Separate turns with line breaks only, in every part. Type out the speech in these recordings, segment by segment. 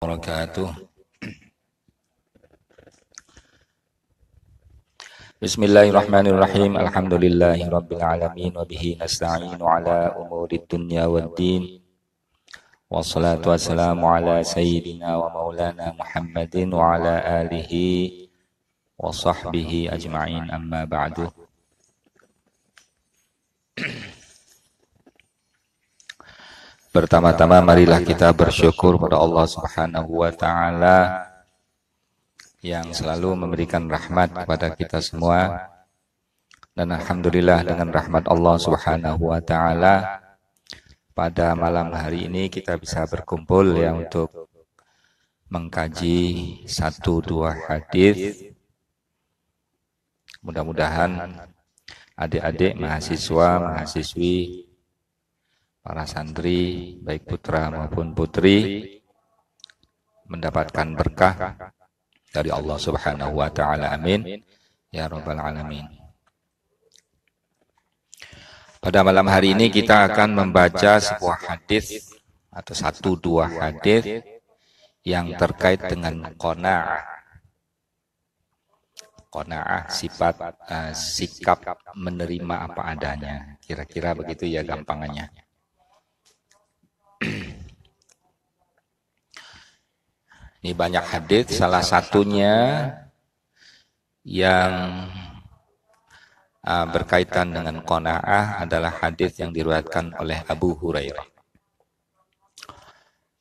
وبركاته بسم الله الرحمن الرحيم الحمد لله رب العالمين وبه نستعين على أمور الدنيا والدين والصلاة والسلام على سيدنا ومولانا محمد وعلى آله وصحبه أجمعين أما بعد Pertama-tama marilah kita bersyukur kepada Allah Subhanahu wa taala yang selalu memberikan rahmat kepada kita semua. Dan alhamdulillah dengan rahmat Allah Subhanahu wa taala pada malam hari ini kita bisa berkumpul ya untuk mengkaji satu dua hadis. Mudah-mudahan adik-adik mahasiswa, mahasiswi para santri, baik putra maupun putri, mendapatkan berkah dari Allah Subhanahu wa Ta'ala. Amin. Ya Rabbal 'Alamin. Pada malam hari ini kita akan membaca sebuah hadis atau satu dua hadis yang terkait dengan kona'ah. Kona'ah sifat uh, sikap menerima apa adanya. Kira-kira begitu ya gampangannya. Ini banyak hadis, salah satunya yang uh, berkaitan dengan qanaah adalah hadis yang diriwayatkan oleh Abu Hurairah.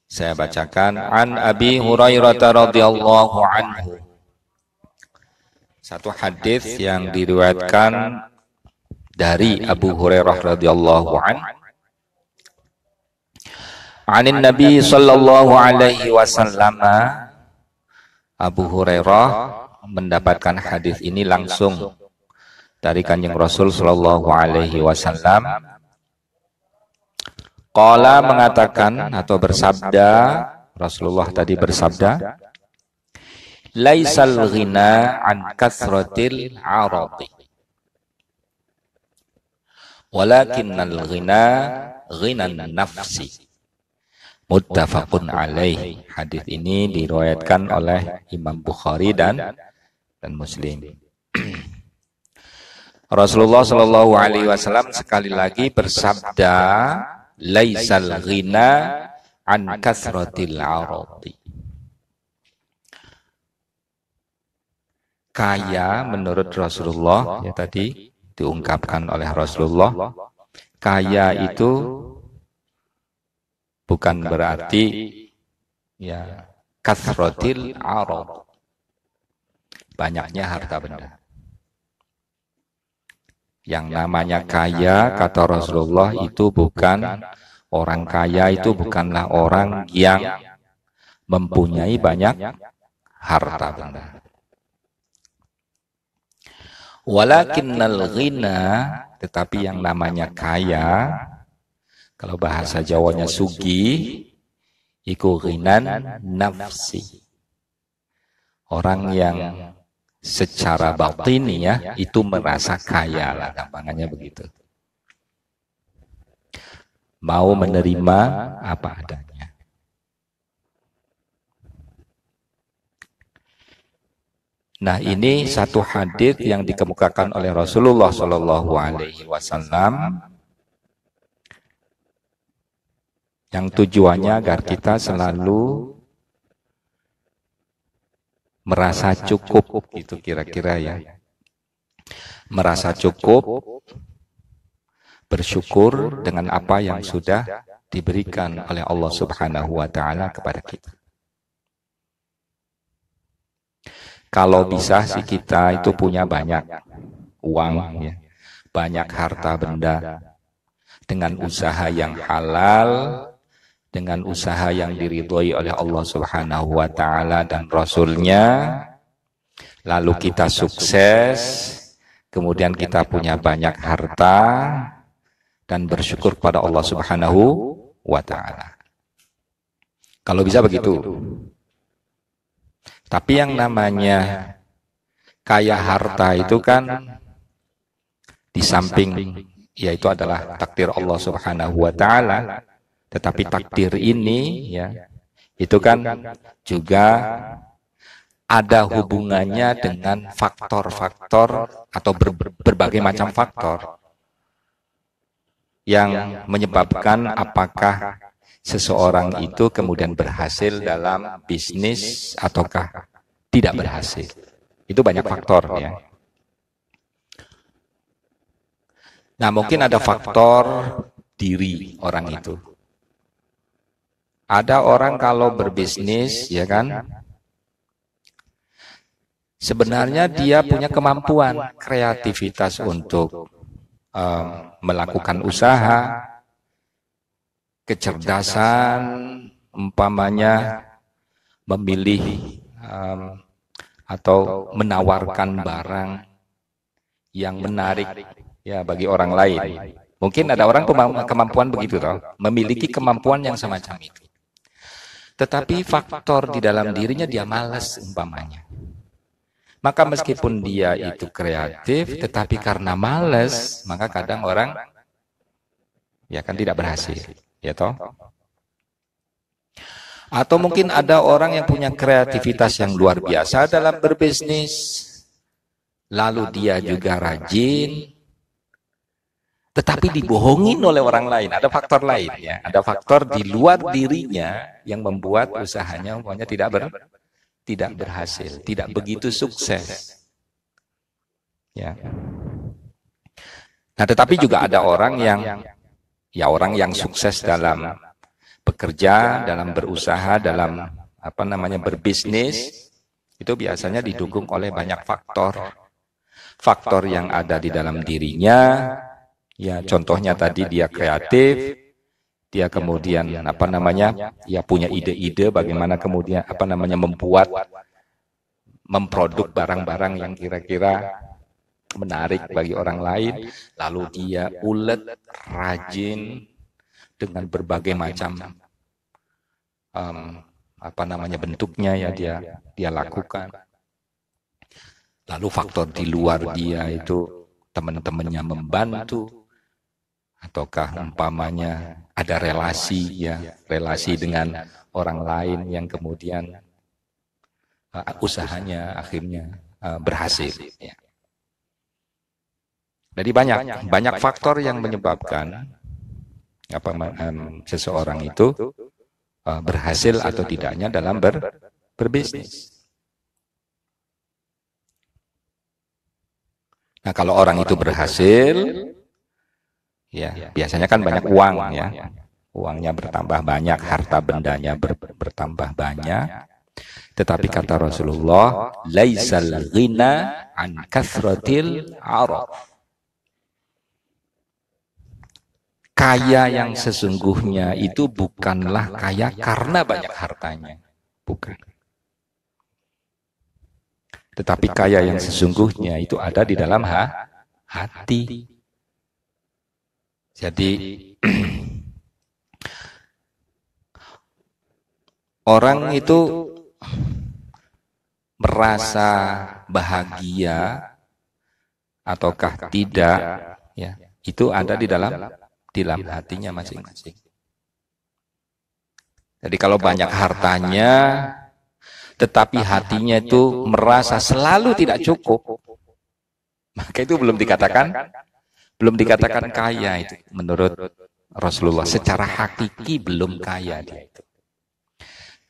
Saya bacakan an Abi Hurairah radhiyallahu anhu. Satu hadis yang diriwayatkan dari Abu Hurairah radhiyallahu anhu anin Nabi sallallahu alaihi wasallam Abu Hurairah mendapatkan hadis ini langsung dari Kanjeng Rasul sallallahu alaihi wasallam Kola mengatakan atau bersabda Rasulullah tadi bersabda Laisal ghina an kasratil aradi Walakinnal ghina ghinan nafsi muttafaqun alaih. Hadis ini diriwayatkan oleh Imam Bukhari dan dan Muslim. Rasulullah Shallallahu Alaihi Wasallam sekali lagi bersabda, "Laisal ghina an kasratil arati." Kaya menurut Rasulullah ya tadi diungkapkan oleh Rasulullah, kaya itu Bukan berarti ya, ya kasrotil arad. Banyaknya harta benda. Yang namanya kaya kata Rasulullah itu bukan orang kaya itu bukanlah orang yang mempunyai banyak harta benda. Walakinnal ghina tetapi yang namanya kaya kalau bahasa Jawanya sugi, iku rinan nafsi. Orang yang secara batin ya itu merasa kaya lah gampangannya begitu mau menerima apa adanya nah, nah ini satu hadis yang dikemukakan oleh Rasulullah Shallallahu Alaihi Wasallam yang tujuannya agar kita selalu merasa cukup itu kira-kira ya merasa cukup bersyukur dengan apa yang sudah diberikan oleh Allah Subhanahu wa taala kepada kita kalau bisa sih kita itu punya banyak uang ya, banyak harta benda dengan usaha yang halal dengan usaha yang diridhoi oleh Allah Subhanahu wa taala dan rasulnya lalu kita sukses kemudian kita punya banyak harta dan bersyukur pada kan kan Allah Subhanahu wa taala. Kalau bisa begitu. Tapi yang namanya kaya harta itu kan di samping yaitu adalah takdir Allah Subhanahu wa taala tetapi takdir ini ya, ya kan itu kan juga ada hubungannya dengan faktor-faktor atau ber, berbagai macam faktor yang menyebabkan apakah seseorang itu kemudian berhasil dalam bisnis ataukah tidak berhasil. Itu banyak faktor ya. Nah, mungkin nah, ada faktor diri orang itu. Ada orang kalau berbisnis, ya kan? Ya kan? Sebenarnya dia punya kemampuan, kreativitas untuk um, melakukan usaha, kecerdasan, umpamanya memilih um, atau menawarkan barang yang menarik ya, ya bagi orang lain. Mungkin ada orang kemampuan begitu toh, memiliki kemampuan yang semacam itu. Tetapi faktor di dalam dirinya dia malas umpamanya. Maka meskipun dia itu kreatif, tetapi karena malas, maka kadang orang ya kan ya tidak berhasil, ya toh? Ya Atau mungkin ada orang yang punya kreativitas yang luar biasa dalam berbisnis, lalu dia juga rajin, tetapi dibohongin oleh orang lain. Ada faktor lain ya, ada faktor di luar dirinya yang membuat usahanya umpamanya tidak ber tidak berhasil, tidak begitu sukses. Ya. ya. Nah, tetapi juga ada orang yang ya orang yang sukses dalam bekerja, dalam berusaha, dalam apa namanya berbisnis itu biasanya didukung oleh banyak faktor. Faktor yang ada di dalam dirinya, Ya, ya, contohnya tadi dia kreatif, dia kemudian apa namanya? ya, ya punya ide-ide bagaimana kemudian apa namanya membuat memproduk barang-barang yang kira-kira menarik bagi orang lain, lalu dia ulet, rajin dengan berbagai macam um, apa namanya bentuknya ya, ya dia dia lakukan. Lalu faktor di luar dia itu teman-temannya membantu, ataukah umpamanya ada relasi ya, ya relasi dengan orang lain yang kemudian uh, uh usahanya akhirnya uh, uh, berhasil ya. ya. Jadi banyak banyak faktor yang menyebabkan apa um, seseorang itu uh, uh, berhasil atau tidaknya dalam ber, berbisnis. Nah, kalau orang itu berhasil, Ya, ya, biasanya kan banyak uang, ya. Uangnya bertambah banyak, harta bendanya ber bertambah banyak. Tetapi kata Rasulullah, laisal ghina an kasratil araf. Kaya yang sesungguhnya itu bukanlah kaya karena banyak hartanya. Bukan. Tetapi kaya yang sesungguhnya itu ada di dalam ha hati. Jadi orang itu merasa bahagia ataukah tidak ya, ya. itu ada di dalam di dalam hatinya masing-masing. Jadi kalau banyak hartanya tetapi hatinya itu merasa selalu tidak cukup maka itu belum dikatakan belum dikatakan kaya itu menurut Rasulullah secara hakiki belum kaya dia itu.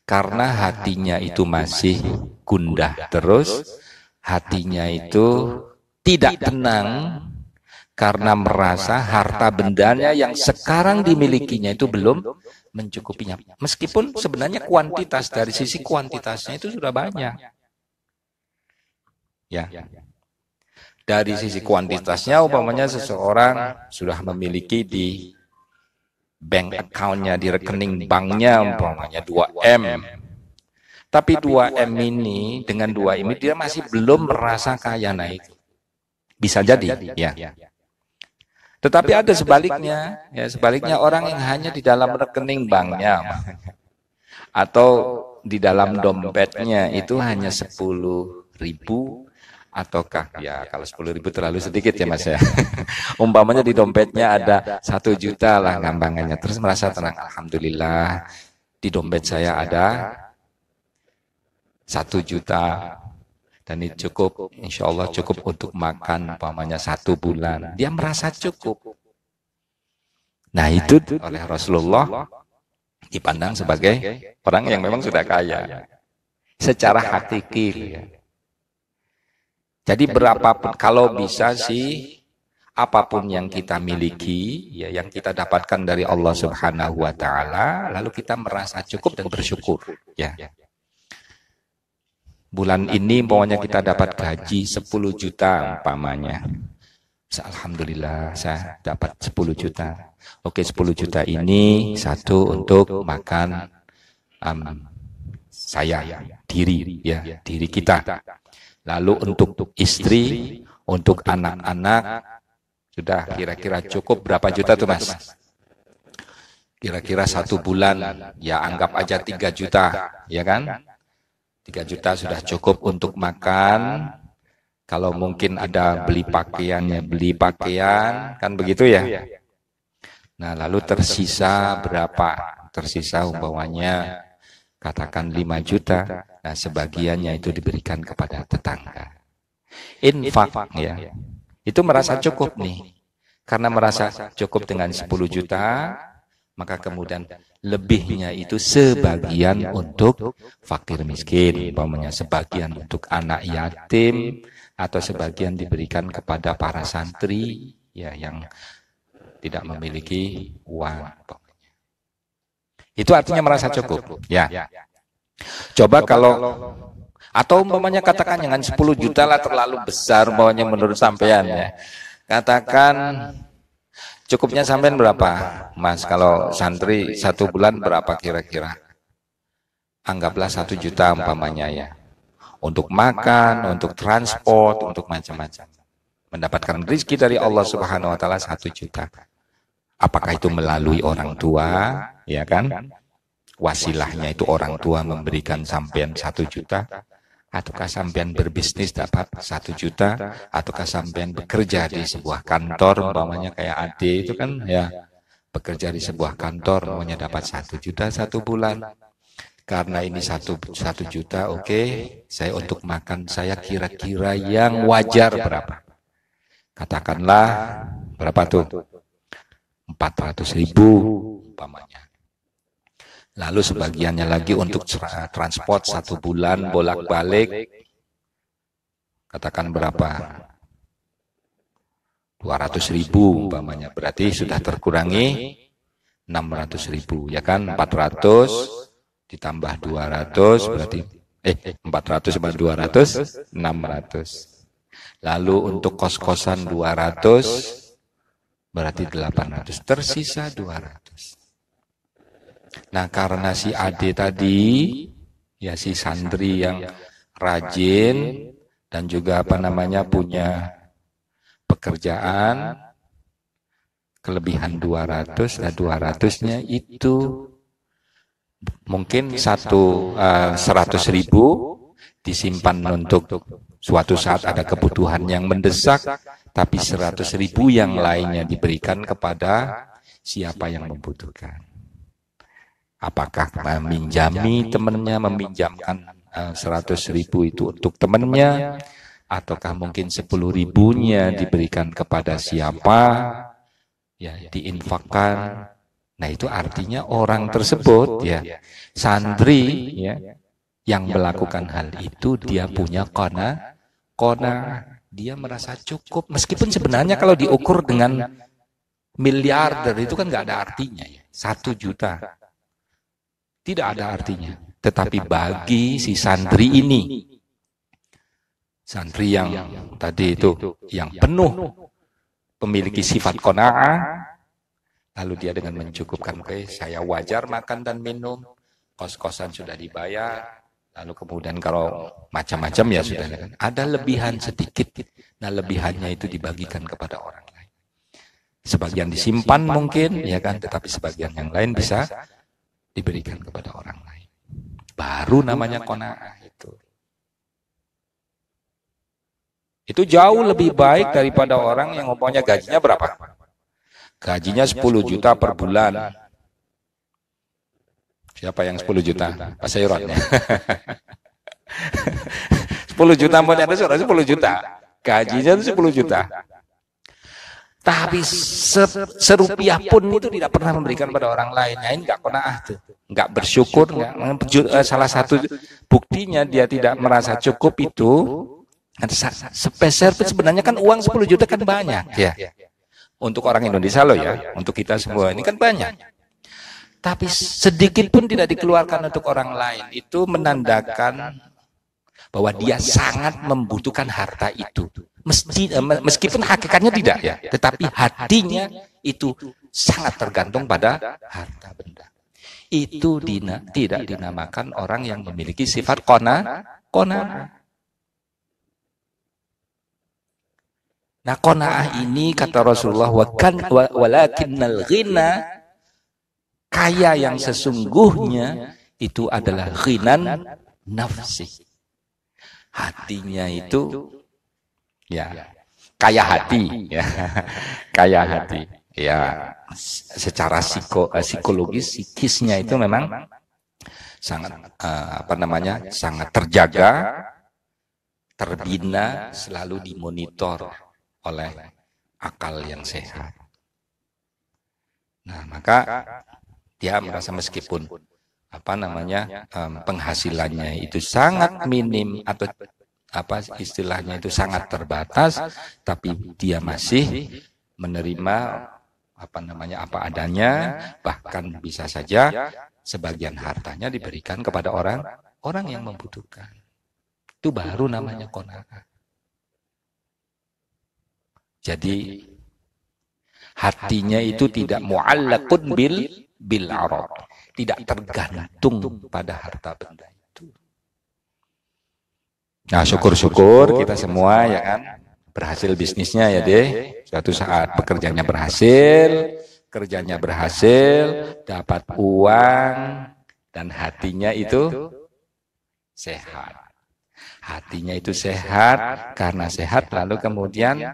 Karena hatinya itu masih gundah terus, hatinya itu tidak tenang karena merasa harta bendanya yang sekarang dimilikinya itu belum mencukupinya. Meskipun sebenarnya kuantitas dari sisi kuantitasnya itu sudah banyak. Ya. ya dari sisi kuantitasnya umpamanya seseorang sudah memiliki di bank accountnya di rekening banknya umpamanya 2M tapi 2M ini dengan 2M ini dia masih belum merasa kaya naik bisa jadi ya iya. tetapi ada sebaliknya ya, ya sebaliknya orang yang hanya di dalam rekening banknya atau di dalam dompetnya itu hanya 10 ribu ataukah ya, ya kalau sepuluh ribu terlalu sedikit ya mas ya, ya. umpamanya di dompetnya ada satu juta lah gampangannya terus merasa tenang alhamdulillah nah, di dompet saya ada satu juta dan ini cukup insya Allah cukup untuk makan umpamanya satu bulan dia merasa cukup nah, nah itu oleh Rasulullah dipandang sebagai orang yang memang sudah kaya secara hakiki jadi berapapun kalau bisa sih apapun yang kita miliki ya yang kita dapatkan dari Allah Subhanahu wa taala lalu kita merasa cukup dan bersyukur ya. ya. Bulan ini pokoknya kita dapat gaji 10 juta umpamanya. Alhamdulillah saya dapat 10 juta. Oke 10 juta ini satu untuk makan um, saya diri ya, ya diri kita lalu untuk istri, untuk anak-anak, sudah kira-kira cukup berapa juta tuh mas? Kira-kira satu bulan, ya, ya anggap aja tiga juta, ya kan? Iya kan? Tiga juta sudah cukup untuk makan, kalau mungkin ada beli pakaiannya, beli pakaian, kan, kan begitu ya? ya? Nah, lalu tersisa berapa? Tersisa umpamanya katakan lima juta, nah sebagiannya itu diberikan kepada tetangga. Infak ya, ya. Itu merasa cukup nih. Karena merasa cukup dengan sepuluh juta, maka kemudian lebihnya itu sebagian untuk fakir miskin, umpamanya sebagian untuk anak yatim atau sebagian diberikan kepada para santri ya yang tidak memiliki uang. Itu artinya merasa cukup. Ya. ya. Coba kalau atau umpamanya katakan dengan 10 juta lah terlalu besar umpamanya menurut sampean ya. Katakan cukupnya sampean berapa? Mas kalau santri satu bulan berapa kira-kira? Anggaplah satu juta umpamanya ya. Untuk makan, untuk transport, untuk macam-macam. Mendapatkan rezeki dari Allah Subhanahu wa taala satu juta. Apakah itu melalui orang tua, Ya kan? ya kan? Wasilahnya itu orang tua memberikan sampean satu juta, ataukah sampean berbisnis dapat satu juta, ataukah sampean kan, ya, ya. bekerja di sebuah kantor, umpamanya kayak Ade itu kan ya, bekerja di sebuah kantor, maunya dapat satu juta satu bulan, karena ini satu satu juta oke okay, saya untuk makan saya kira-kira yang wajar berapa katakanlah berapa tuh Empat ratus ribu umpamanya Lalu sebagiannya lagi untuk transport satu bulan bolak-balik. Katakan berapa? 200 ribu umpamanya. Berarti sudah terkurangi 600 ribu. Ya kan? 400 ditambah 200 berarti eh 400 sama 200 600. Lalu untuk kos-kosan 200 berarti 800. Tersisa 200. Nah karena si Ade tadi, ya si ya sandri yang rajin dan juga apa namanya punya pekerjaan kelebihan 200 nah 200-nya itu mungkin satu eh, eh, seratus uh, ribu disimpan untuk suatu saat ada kebutuhan yang mendesak tapi seratus ribu yang lainnya diberikan kepada siapa yang membutuhkan Apakah meminjami temannya, meminjamkan eh, eh, seratus ribu itu untuk temannya, ataukah mungkin sepuluh ribunya diberikan kepada siapa, ya, ya diinfakkan. Nah, nah itu artinya orang tersebut ya, ya santri ya, ya yang melakukan hal itu dia punya kona kona dia merasa cukup meskipun sebenarnya kalau diukur dengan miliarder itu kan nggak ada artinya ya satu juta tidak ada artinya. Tetapi bagi si santri ini, santri yang tadi itu yang penuh memiliki sifat kona'ah, lalu dia dengan mencukupkan, ke saya wajar makan dan minum, kos-kosan sudah dibayar, lalu kemudian kalau ya macam-macam ya sudah Ada lebihan sedikit, nah, nah lebihannya itu dibagikan kepada orang lain. Sebagian disimpan mungkin, ya kan, ya kan? tetapi sebagian yang lain bisa diberikan kepada orang lain. Baru namanya kona'ah itu. Itu jauh lebih baik daripada orang yang umpamanya gajinya berapa? Gajinya 10 juta per bulan. Siapa yang 10 juta? Pak Sayuron. 10 juta mau 10 juta. Gajinya itu 10 juta tapi se serupiah pun itu tidak pernah memberikan pada orang lain. ya enggak nggak ah tuh. Nggak bersyukur. enggak. Eh, salah satu buktinya dia tidak merasa cukup itu, sepeser sebenarnya kan uang 10 juta kan banyak. ya. Untuk orang Indonesia loh ya. Untuk kita semua. Ini kan banyak. Tapi sedikit pun tidak dikeluarkan untuk orang lain. Itu menandakan bahwa dia sangat membutuhkan harta itu. Eh, meskipun hakikatnya tidak ya, tetapi hatinya itu sangat tergantung pada harta benda. Itu dina, tidak dinamakan orang yang memiliki sifat kona, kona. Nah kona'ah ini kata Rasulullah wakan walakinnal ghina kaya yang sesungguhnya itu adalah ghinan nafsi. Hatinya itu Ya. ya kaya hati ya kaya hati ya, ya. ya. secara psiko, psikologis psikisnya itu memang sangat eh, eh, apa namanya sangat terjaga terbina selalu dimonitor oleh akal yang sehat nah maka dia merasa meskipun apa namanya eh, penghasilannya itu sangat minim atau apa istilahnya itu sangat terbatas tapi dia masih menerima apa namanya apa adanya bahkan bisa saja sebagian hartanya diberikan kepada orang orang yang membutuhkan itu baru namanya kona'ah jadi hatinya itu tidak muallakun bil bil arab tidak tergantung pada harta benda Nah, nah, syukur-syukur kita semua ya kan, ya kan berhasil bisnisnya ya, ya deh. Suatu saat pekerjaannya berhasil, kerjanya berhasil, dapat uang dan hatinya itu sehat. Hatinya itu sehat karena sehat lalu kemudian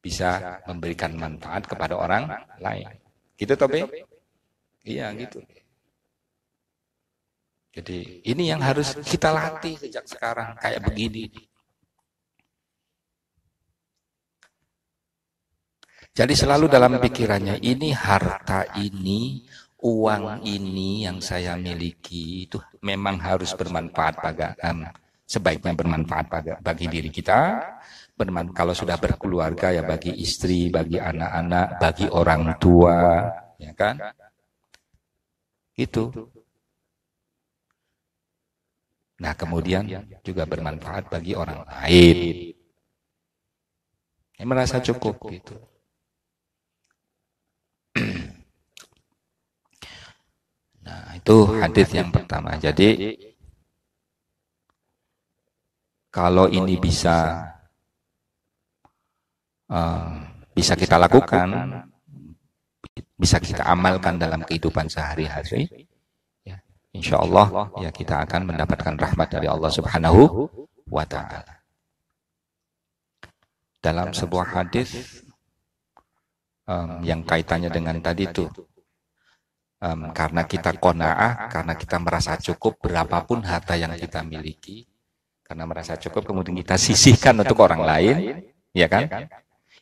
bisa memberikan manfaat kepada orang lain. Gitu topi? Gitu, iya, iya, gitu. gitu. Jadi ini yang harus kita latih sejak sekarang kayak begini.
Jadi selalu dalam pikirannya ini
harta ini, uang ini yang saya miliki itu memang harus bermanfaat bagi um, sebaiknya bermanfaat bagi, bagi diri kita. Berman, kalau sudah berkeluarga ya bagi istri, bagi anak-anak, bagi orang tua, ya kan? Itu Nah, kemudian juga bermanfaat bagi orang lain. Yang merasa cukup gitu. Nah, itu hadis yang pertama. Jadi kalau ini bisa uh, bisa kita lakukan, bisa kita amalkan dalam kehidupan sehari-hari, insya Allah ya kita akan mendapatkan rahmat dari Allah Subhanahu wa taala. Dalam sebuah hadis um, yang kaitannya dengan tadi itu um, karena kita kona'ah, karena kita merasa cukup berapapun harta yang kita miliki, karena merasa cukup kemudian kita sisihkan untuk orang lain, ya kan? ya kan?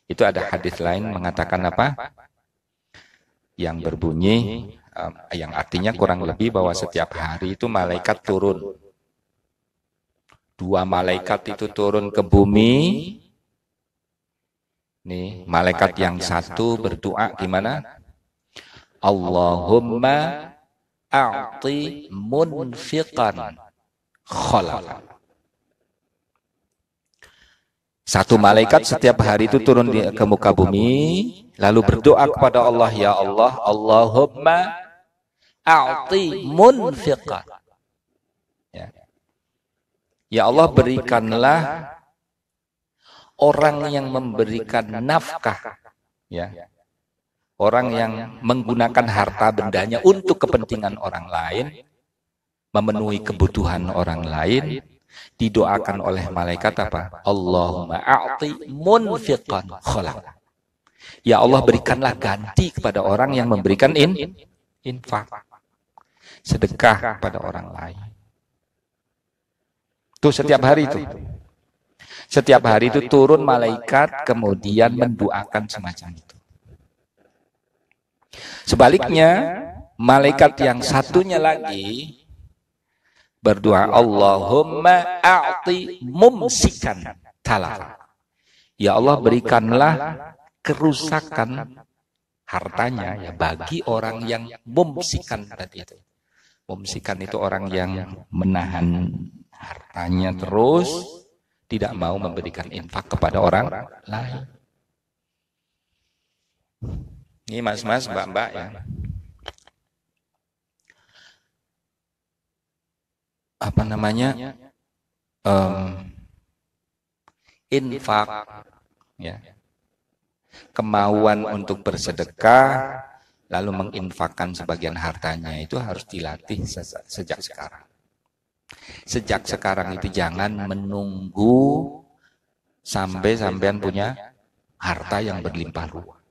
Itu ada hadis lain mengatakan apa? Yang berbunyi yang artinya kurang lebih bahwa setiap hari itu malaikat turun. Dua malaikat itu turun ke bumi. Nih, malaikat yang satu berdoa gimana? Allahumma a'ti munfiqan khalaqan. Satu malaikat setiap hari itu turun ke muka bumi, lalu berdoa kepada Allah, Ya Allah, Allahumma a'ti munfiqan. Ya. ya Allah berikanlah orang yang memberikan nafkah. Ya. Orang yang menggunakan harta bendanya untuk kepentingan orang lain, memenuhi kebutuhan orang lain, didoakan oleh malaikat apa? Allahumma a'ti munfiqan khalaq. Ya Allah berikanlah ganti kepada orang yang memberikan in infak sedekah pada orang lain. Tuh setiap hari itu. Setiap hari itu turun malaikat kemudian mendoakan semacam itu. Sebaliknya, malaikat yang satunya lagi berdoa Allahumma a'ti mumsikan talafa. Ya Allah ya berikanlah kerusakan hartanya ya bagi orang yang mumsikan tadi itu. Pomsikan itu orang yang menahan hartanya terus, tidak mau memberikan infak kepada orang lain. Ini mas-mas, mbak-mbak ya. Apa namanya? Um, infak, ya. Kemauan untuk bersedekah lalu menginfakkan sebagian hartanya itu harus dilatih sejak sekarang. Sejak sekarang itu jangan menunggu sampai sampean punya harta yang berlimpah ruah.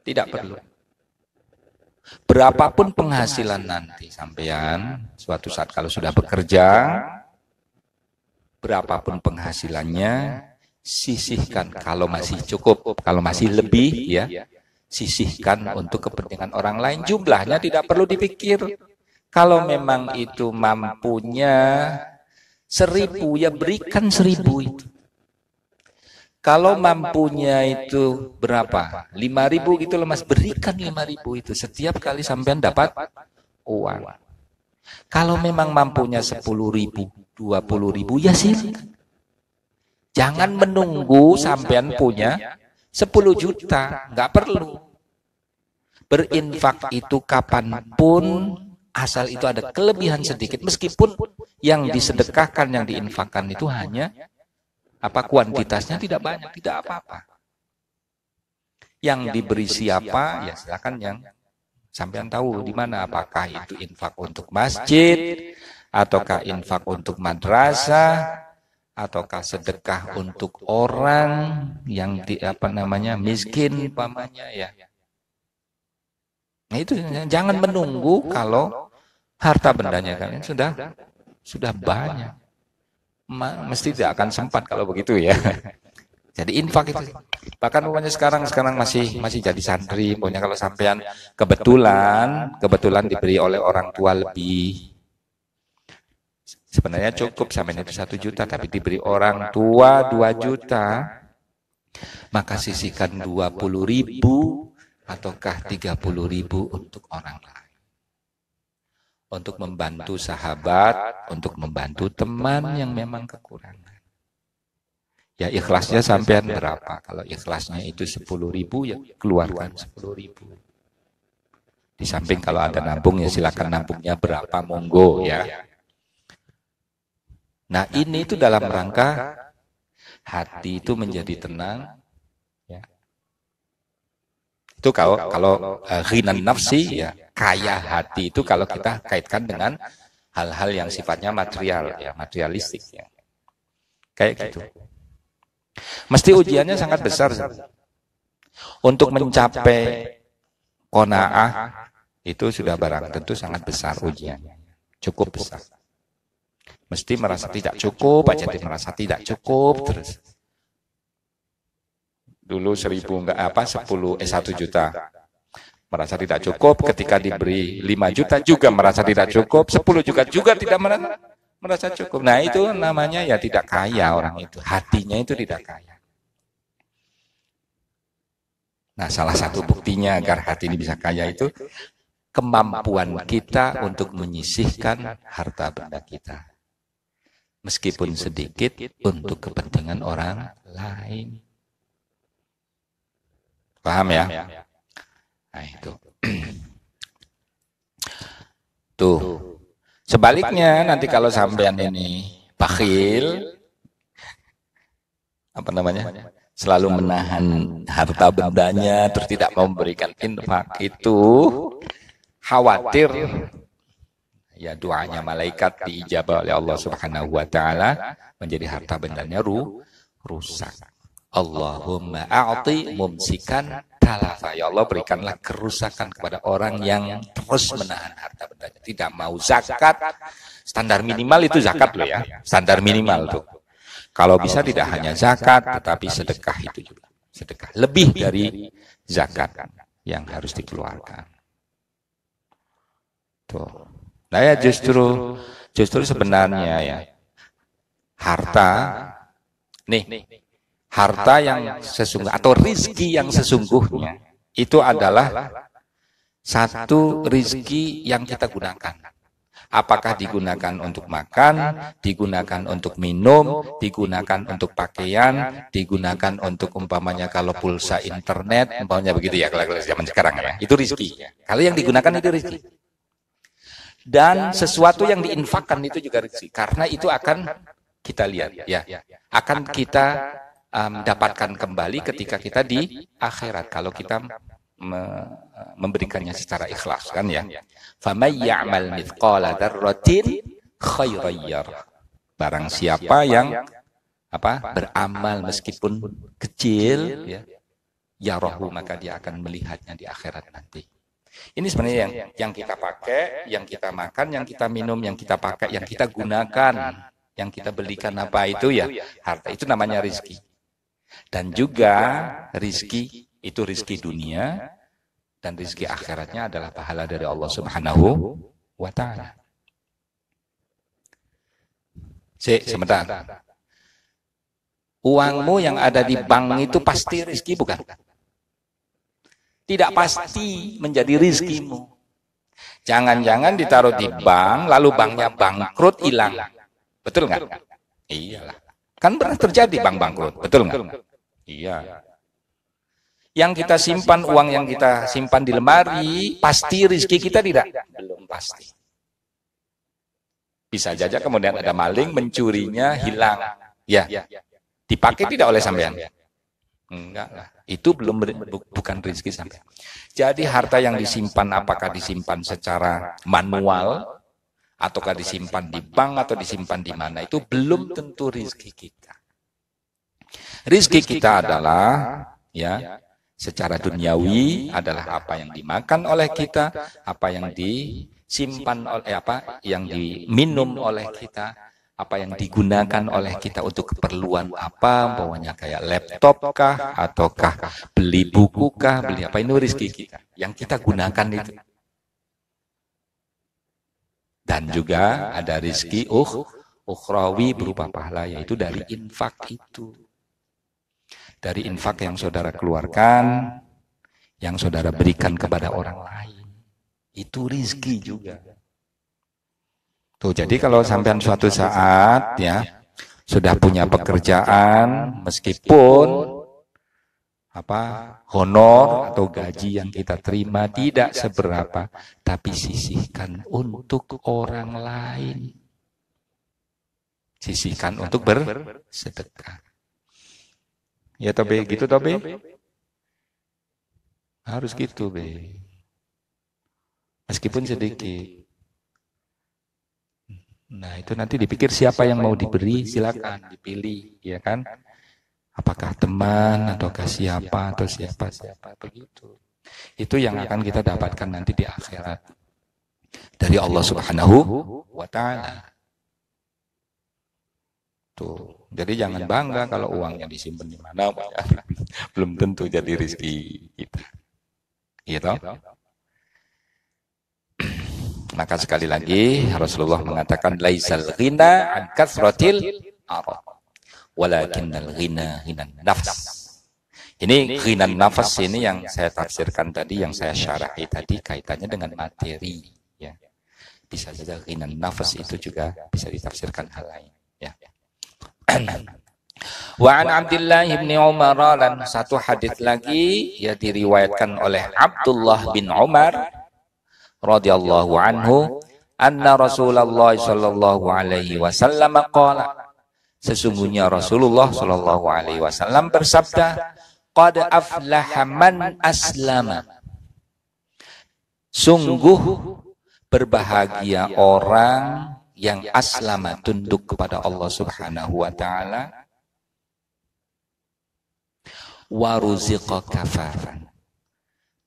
Tidak perlu. Berapapun penghasilan nanti sampean suatu saat kalau sudah bekerja berapapun penghasilannya sisihkan kalau masih cukup, kalau masih lebih ya iya sisihkan untuk kepentingan orang lain. Jumlahnya tidak perlu dipikir. Kalau memang itu mampunya seribu, ya, ya berikan seribu itu. Kalau mampunya itu berapa? Lima ribu gitu loh mas, berikan lima ribu itu. Setiap kali sampean dapat uang. Kalau memang mampunya sepuluh ribu, dua puluh ribu, ya silakan. Jangan menunggu sampean punya 10 juta, nggak perlu. Berinfak itu kapanpun, asal itu ada kelebihan sedikit, meskipun yang disedekahkan, yang diinfakkan itu hanya apa kuantitasnya tidak banyak, tidak apa-apa. Yang diberi siapa, ya silakan yang sampean tahu di mana apakah itu infak untuk masjid ataukah infak untuk madrasah ataukah sedekah untuk orang yang di, apa namanya miskin pamannya ya. Nah itu jangan, menunggu, kalau harta bendanya kalian sudah sudah banyak. Ma, nah, mesti tidak akan sempat kalau ya. begitu ya. Jadi infak itu bahkan pokoknya sekarang sekarang masih masih jadi santri pokoknya kalau sampean kebetulan kebetulan diberi oleh orang tua lebih Sebenarnya cukup sampai itu satu juta, tapi diberi orang tua dua juta, maka sisihkan dua puluh ribu ataukah tiga puluh ribu untuk orang lain. Untuk membantu sahabat, untuk membantu teman yang memang kekurangan. Ya, ya ikhlasnya sampean berapa? Kalau ikhlasnya itu sepuluh ribu, ya, ya keluarkan sepuluh ribu. Di samping kalau ada nabung ya silakan nabungnya berapa monggo ya. ya. Nah, nah ini itu dalam rangka hati itu menjadi tenang. Ya. Itu kalau kalau eh, eh, ghinan uh, nafsi ya, ya kaya hati itu kalau kita kaitkan dengan hal-hal yang sifatnya material ya, ya materialistik ya kayak gitu mesti ujiannya sangat besar untuk mencapai konaah itu sudah barang tentu sangat besar ujiannya cukup besar Mesti merasa tidak cukup, pak dia merasa tidak cukup terus. Dulu seribu enggak apa sepuluh eh satu juta merasa tidak cukup ketika diberi lima juta juga merasa tidak cukup sepuluh juga juga tidak merasa merasa cukup nah itu namanya ya tidak kaya orang itu hatinya itu tidak kaya nah salah satu buktinya agar hati ini bisa kaya itu kemampuan kita untuk menyisihkan harta benda kita meskipun sedikit untuk kepentingan orang lain. Paham ya? ya? Nah itu. Tuh. Sebaliknya nanti kalau sampean ini bakhil apa namanya? selalu menahan harta bendanya terus tidak memberikan infak itu khawatir ya doanya malaikat diijabah oleh Allah Subhanahu wa taala menjadi harta bendanya ru, rusak. Allahumma a'ti mumsikan talafa. Ya Allah berikanlah kerusakan kepada orang yang terus menahan harta bendanya. Tidak mau zakat. Standar minimal itu zakat loh ya. Standar minimal tuh. Kalau bisa tidak hanya zakat tetapi sedekah itu juga. Sedekah lebih dari zakat yang harus dikeluarkan. Tuh. Nah ya justru justru sebenarnya ya harta nih harta yang sesungguh atau rizki yang sesungguhnya itu adalah satu rizki yang kita gunakan. Apakah digunakan untuk makan, digunakan untuk minum, digunakan untuk pakaian, digunakan untuk umpamanya kalau pulsa internet, umpamanya begitu ya kalau zaman ya. sekarang ya. Itu rizki. Ya. Kalau yang digunakan itu rizki dan sesuatu yang diinfakkan itu juga rezeki karena itu akan kita lihat ya. ya akan kita um, dapatkan kembali ketika kita di akhirat kalau kita me memberikannya secara ikhlas kan, ya. kan ya famay ya'mal mithqala dzarratin khairan barang siapa yang apa beramal meskipun kecil ya ya, ya rohu maka dia akan melihatnya di akhirat nanti ini sebenarnya yang yang kita pakai, yang kita makan, yang kita minum, yang kita pakai, yang kita gunakan, yang kita belikan apa itu ya, ya. harta itu namanya rizki. Dan juga rizki itu rizki dunia dan rizki akhiratnya adalah pahala dari Allah Subhanahu wa taala. Cek sebentar. Uangmu yang ada di bank itu pasti rizki bukan? tidak pasti menjadi rizkimu. Jangan-jangan ditaruh di bank, lalu banknya bangkrut hilang. Betul nggak? Iyalah. Kan pernah terjadi bank bangkrut, betul nggak? Iya. iya. Yang kita simpan, uang yang kita simpan di lemari, pasti rizki kita tidak? Belum pasti. Bisa saja kemudian ada maling mencurinya hilang. Ya, dipakai tidak oleh sampean. Enggak lah. Itu belum bu, bukan rezeki sampai. Jadi harta yang disimpan apakah disimpan secara manual ataukah disimpan di bank atau disimpan di mana itu belum tentu rezeki kita. rezeki kita adalah ya, ya secara duniawi adalah apa yang dimakan oleh kita, apa yang disimpan oleh eh, apa yang diminum oleh kita, apa yang digunakan oleh kita untuk keperluan apa, pokoknya kayak laptop kah, ataukah beli buku kah, beli apa, ini rezeki kita. Yang kita gunakan itu. Dan juga ada rezeki uh, ukhrawi berupa pahala, yaitu dari infak itu. Dari infak yang saudara keluarkan, yang saudara berikan kepada orang lain. Itu rizki juga. Tuh, jadi kalau sampean suatu saat ya, ya sudah punya pekerjaan meskipun apa honor atau gaji yang kita terima tidak seberapa tapi sisihkan untuk orang lain. Sisihkan untuk bersedekah. Ya, ya tapi gitu tapi gitu, harus gitu, gitu be. Meskipun sedikit Nah, itu nanti dipikir siapa yang mau diberi, silakan dipilih, ya kan? Apakah teman ataukah siapa atau siapa siapa begitu. Itu yang akan kita dapatkan nanti di akhirat dari Allah Subhanahu wa taala. Tuh. Jadi jangan bangga kalau uangnya disimpan di mana, belum tentu jadi rezeki kita. Gitu? Maka sekali lagi Rasulullah mengatakan laisal ghina an kasratil walakin al ghina hinan nafs. Ini ghina nafas ini yang saya tafsirkan tadi, yang saya syarahi tadi kaitannya dengan materi. Ya. ya. Bisa saja ghina nafas itu juga bisa ditafsirkan hal lain. Ya. ya. Wa an Abdullah bin Umar dan satu hadis lagi ya diriwayatkan oleh Abdullah bin Umar radhiyallahu anhu anna Rasulullah sallallahu alaihi wasallam qala Sesungguhnya Rasulullah sallallahu alaihi wasallam bersabda qad aflaha man aslama Sungguh berbahagia orang yang aslama tunduk kepada Allah Subhanahu wa taala waruziqa kafaran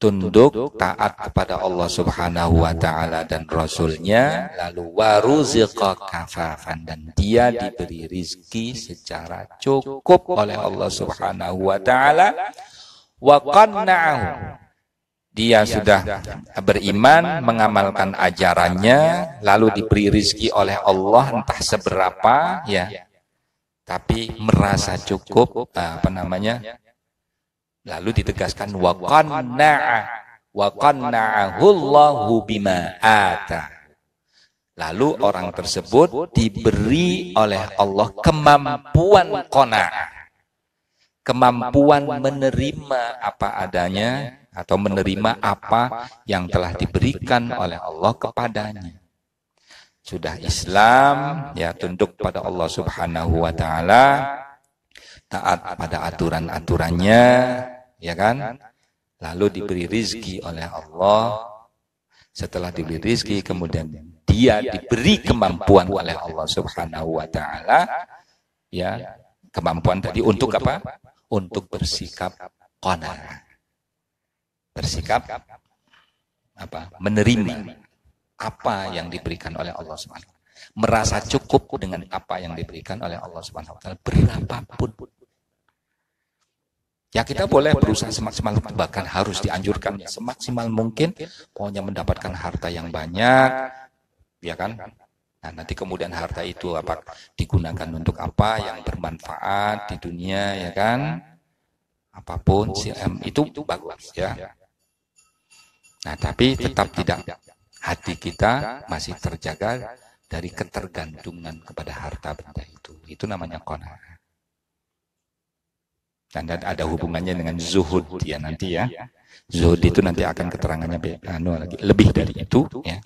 tunduk taat kepada Allah Subhanahu wa taala dan rasulnya lalu waruziqa kafafan dan dia diberi rizki secara cukup oleh Allah Subhanahu wa taala wa dia sudah beriman, mengamalkan ajarannya, lalu diberi rizki oleh Allah entah seberapa, ya. Tapi merasa cukup, apa namanya, Lalu ditegaskan wa qanna'a bima ata. Lalu orang tersebut diberi oleh Allah kemampuan kona, Kemampuan menerima apa adanya atau menerima apa yang telah diberikan oleh Allah kepadanya. Sudah Islam ya tunduk pada Allah Subhanahu wa taala, taat pada aturan-aturannya, Ya kan? ya kan? Lalu diberi rizki oleh Allah. Setelah diberi rizki, kemudian dia diberi kemampuan oleh Allah Subhanahu wa taala ya, ya, kemampuan tadi untuk apa? Untuk bersikap konar, Bersikap apa? Menerima apa yang diberikan oleh Allah Subhanahu merasa cukup dengan apa yang diberikan oleh Allah Subhanahu wa taala berapapun pun. Ya, ya kita boleh berusaha semaksimal bahkan harus dianjurkan semaksimal mungkin pokoknya mendapatkan harta yang banyak ya kan. Nah, nanti kemudian harta itu apa digunakan untuk apa yang bermanfaat di dunia ya kan. Apapun CM itu bagus ya. Nah, tapi tetap tidak hati kita masih terjaga dari ketergantungan kepada harta benda itu. Itu namanya qanaah. Dan ada hubungannya dengan zuhud ya nanti ya. Iya. Zuhud itu nanti akan keterangannya anu lebih dari itu ya.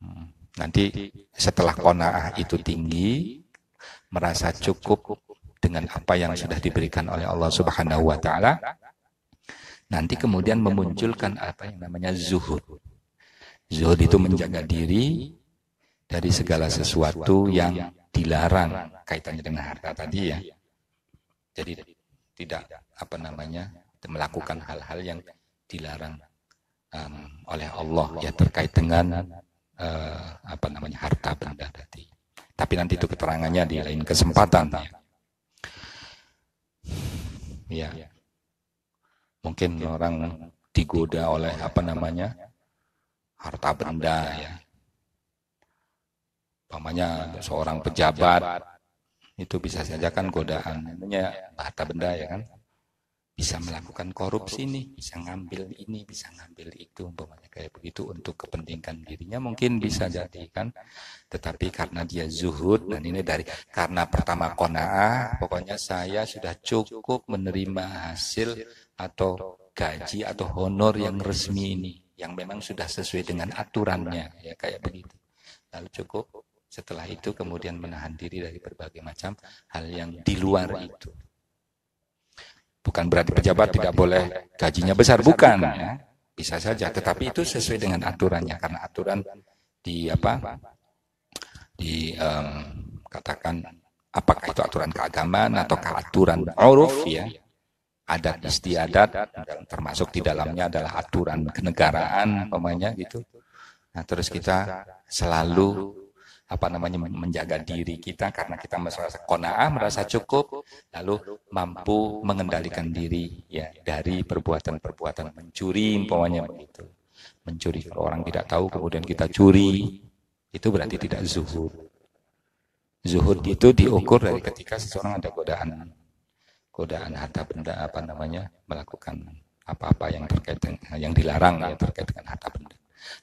Hmm. Nanti setelah kona'ah itu tinggi, merasa cukup dengan apa yang sudah diberikan oleh Allah Subhanahu wa taala, nanti kemudian memunculkan apa yang namanya zuhud. Zuhud itu menjaga diri dari segala sesuatu yang dilarang kaitannya dengan harta tadi ya. Jadi tidak apa namanya melakukan hal-hal yang dilarang um, oleh Allah ya terkait dengan uh, apa namanya harta benda tadi. Tapi nanti itu keterangannya di lain kesempatan. Ya. ya. Mungkin orang digoda oleh apa namanya harta benda ya. Pamanya seorang pejabat itu bisa iya, saja kan iya, godaan iya. harta benda ya kan bisa melakukan korupsi nih, bisa ngambil ini, bisa ngambil itu, umpamanya kayak begitu untuk kepentingan dirinya mungkin bisa jadi kan. Tetapi karena dia zuhud dan ini dari karena pertama konaah, pokoknya saya sudah cukup menerima hasil atau gaji atau honor yang resmi ini, yang memang sudah sesuai dengan aturannya ya kayak begitu. Lalu cukup setelah itu kemudian menahan diri dari berbagai macam hal yang di luar itu. Bukan berarti pejabat tidak boleh gajinya besar, bukan ya. Bisa saja, tetapi itu sesuai dengan aturannya karena aturan di apa? di um, katakan apakah itu aturan keagamaan atau aturan uruf ya? ya adat istiadat termasuk di dalamnya adalah aturan kenegaraan namanya gitu. gitu nah terus kita selalu apa namanya menjaga diri kita karena kita merasa kona'ah, merasa cukup, lalu mampu mengendalikan diri ya, ya dari perbuatan-perbuatan mencuri umpamanya begitu. Mencuri kalau orang tidak tahu kemudian kita curi, itu berarti tidak zuhud. Zuhud itu diukur dari ketika seseorang ada godaan godaan harta benda apa namanya melakukan apa-apa yang terkait dengan yang dilarang yang terkait dengan harta benda.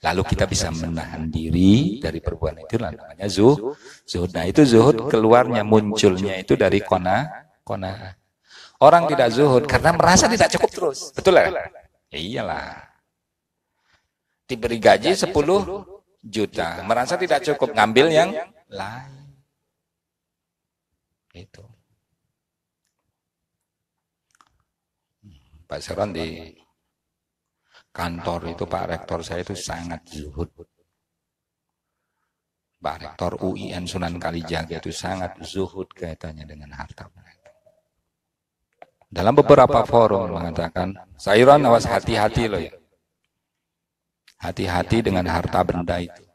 Lalu kita bisa menahan diri dari perbuatan itu namanya zuh, zuhud. Nah itu zuhud keluarnya munculnya itu dari kona kona. Orang tidak zuhud karena merasa tidak cukup terus. Betul ya? lah? Ya? Ya iyalah. Iya. Diberi gaji 10 juta, merasa tidak cukup ngambil yang lain. Itu. Hmm, Pak Seron di kantor itu Pak Rektor saya itu sangat zuhud. Pak Rektor UIN Sunan Kalijaga itu sangat zuhud kaitannya dengan harta Dalam beberapa forum mengatakan, Sairon awas hati-hati loh ya. Hati-hati dengan harta benda itu.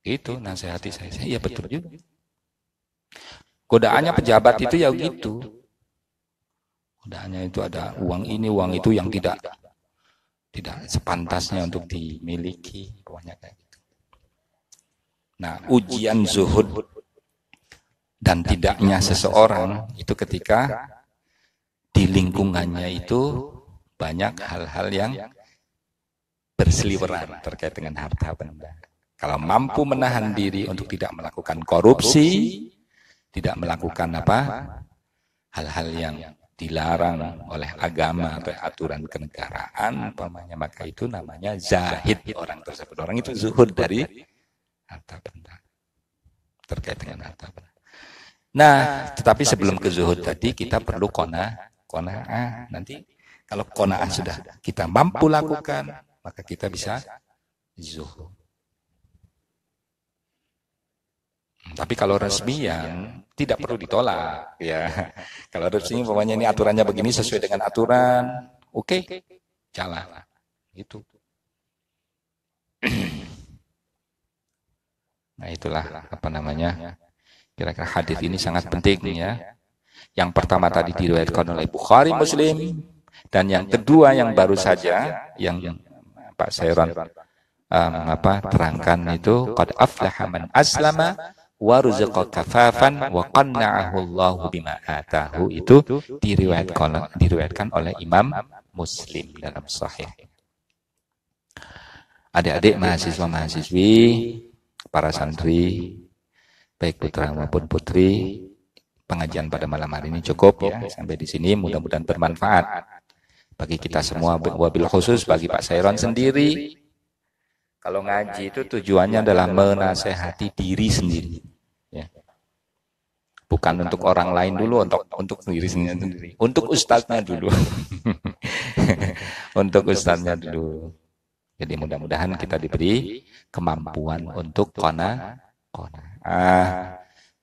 Itu nasihati saya. Iya betul juga. Godaannya pejabat itu ya gitu. Godaannya itu ada uang ini, uang itu yang tidak tidak sepantasnya untuk dimiliki pokoknya kayak gitu. Nah, ujian zuhud dan tidaknya seseorang itu ketika di lingkungannya itu banyak hal-hal yang berseliweran terkait dengan harta benda. Kalau mampu menahan diri untuk tidak melakukan korupsi, tidak melakukan apa? hal-hal yang dilarang oleh agama atau aturan kenegaraan umpamanya maka itu namanya zahid orang tersebut orang itu zuhud dari harta benda terkait dengan harta benda nah tetapi sebelum ke zuhud tadi kita perlu kona kona ah. nanti kalau ah sudah kita mampu lakukan maka kita bisa zuhud Tapi kalau resmi yang ya, tidak perlu ditolak, ya. Kalau resmi umpamanya ini aturannya begini sesuai dengan aturan, oke, okay, jalan. Itu. Nah itulah apa namanya kira-kira hadis ini sangat penting ya. ya. Yang pertama tadi diriwayatkan oleh Bukhari Muslim dan yang kedua yang baru saja yang eh, Pak Sayuran um, apa terangkan itu qad aflaha man aslama warzuqa kafafan wa qanna'ahu Allah bima atahu itu diriwayatkan diriwayatkan oleh Imam Muslim dalam sahih. Adik-adik mahasiswa-mahasiswi, para santri, baik putra maupun putri, pengajian pada malam hari ini cukup ya sampai di sini mudah-mudahan bermanfaat bagi kita semua wabil khusus bagi Pak Sairon sendiri kalau ngaji itu tujuannya adalah menasehati diri sendiri bukan untuk orang lain dulu untuk untuk sendiri sendiri untuk ustaznya dulu untuk ustaznya dulu jadi mudah-mudahan kita diberi kemampuan untuk kona kona ah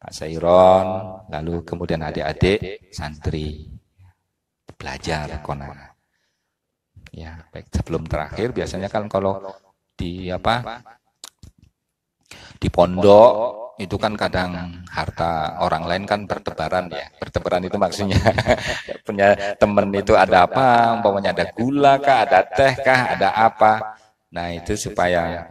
Pak Sairon lalu kemudian adik-adik santri belajar kona ya baik sebelum terakhir biasanya kan kalau di apa di pondok itu kan kadang harta orang lain kan bertebaran ya. Bertebaran itu maksudnya punya temen itu ada apa, umpamanya ada gula kah, ada teh kah, ada apa. Nah itu supaya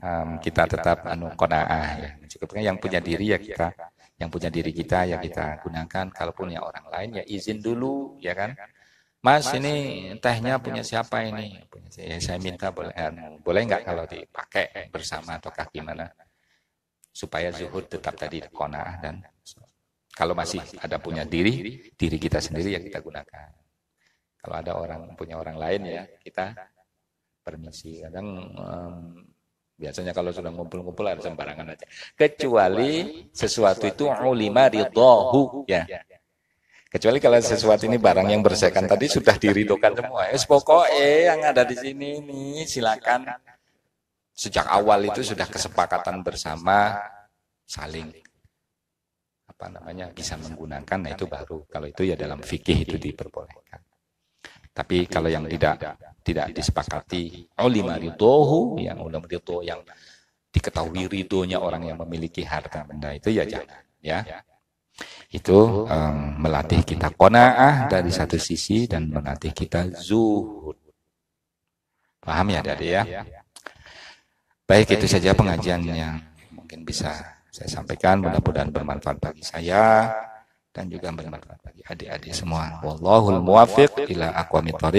um, kita tetap anu kona'ah ya. cukupnya yang punya diri ya kita, yang punya diri kita ya kita gunakan. kalaupun punya orang lain ya izin dulu ya kan. Mas, ini tehnya punya siapa ini? Punya saya, minta boleh boleh nggak kalau dipakai bersama atau gimana? supaya zuhud tetap tadi kona'ah dan kalau masih ada punya diri, diri kita sendiri yang kita gunakan. Kalau ada orang punya orang lain ya, kita permisi. Kadang um, biasanya kalau sudah ngumpul-ngumpul ada sembarangan aja. Kecuali sesuatu itu ulima ridhohu ya. Kecuali kalau sesuatu ini barang yang bersekan tadi sudah diridokan semua. Ya, pokoknya eh, yang ada di sini nih silakan sejak awal itu sudah kesepakatan bersama saling apa namanya bisa menggunakan nah, nah itu baru kalau itu ya dalam fikih itu diperbolehkan tapi kalau yang tidak tidak disepakati ulama oh, oh, ridhohu yang ulama ridho yang diketahui ridhonya orang yang memiliki harta benda itu ya, ya jangan ya, ya. itu um, melatih kita konaah dari satu sisi dan melatih kita zuhud paham ya dari ya, ya? Iya. Baik itu saja pengajian yang mungkin bisa saya sampaikan. Mudah-mudahan bermanfaat bagi saya dan juga bermanfaat bagi adik-adik semua. Wallahul muwafiq ila aqwamit